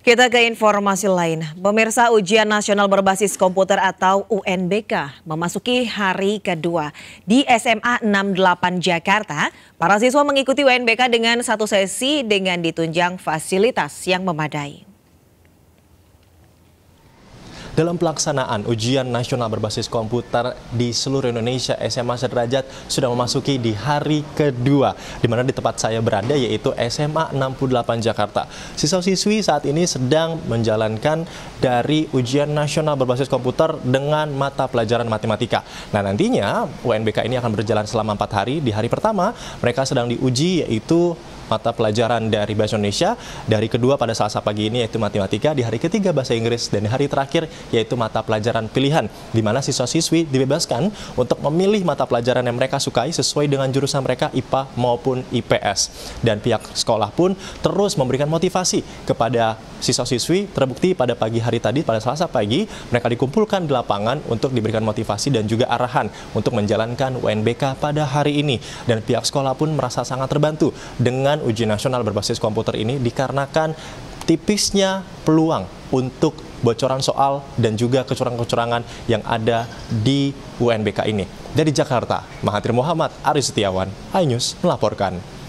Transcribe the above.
Kita ke informasi lain. Pemirsa Ujian Nasional Berbasis Komputer atau UNBK memasuki hari kedua. Di SMA 68 Jakarta, para siswa mengikuti UNBK dengan satu sesi dengan ditunjang fasilitas yang memadai dalam pelaksanaan ujian nasional berbasis komputer di seluruh Indonesia SMA sederajat sudah memasuki di hari kedua di mana di tempat saya berada yaitu SMA 68 Jakarta. Siswa-siswi saat ini sedang menjalankan dari ujian nasional berbasis komputer dengan mata pelajaran matematika. Nah nantinya UNBK ini akan berjalan selama empat hari. Di hari pertama mereka sedang diuji yaitu mata pelajaran dari Bahasa Indonesia dari kedua pada Selasa pagi ini yaitu matematika, di hari ketiga bahasa Inggris dan di hari terakhir yaitu mata pelajaran pilihan di mana siswa-siswi dibebaskan untuk memilih mata pelajaran yang mereka sukai sesuai dengan jurusan mereka IPA maupun IPS. Dan pihak sekolah pun terus memberikan motivasi kepada siswa-siswi terbukti pada pagi hari tadi pada Selasa pagi mereka dikumpulkan di lapangan untuk diberikan motivasi dan juga arahan untuk menjalankan UNBK pada hari ini dan pihak sekolah pun merasa sangat terbantu dengan pengujian uji nasional berbasis komputer ini dikarenakan tipisnya peluang untuk bocoran soal dan juga kecurangan-kecurangan yang ada di UNBK ini. Dari Jakarta, Mahathir Muhammad, Aris Setiawan, iNews melaporkan.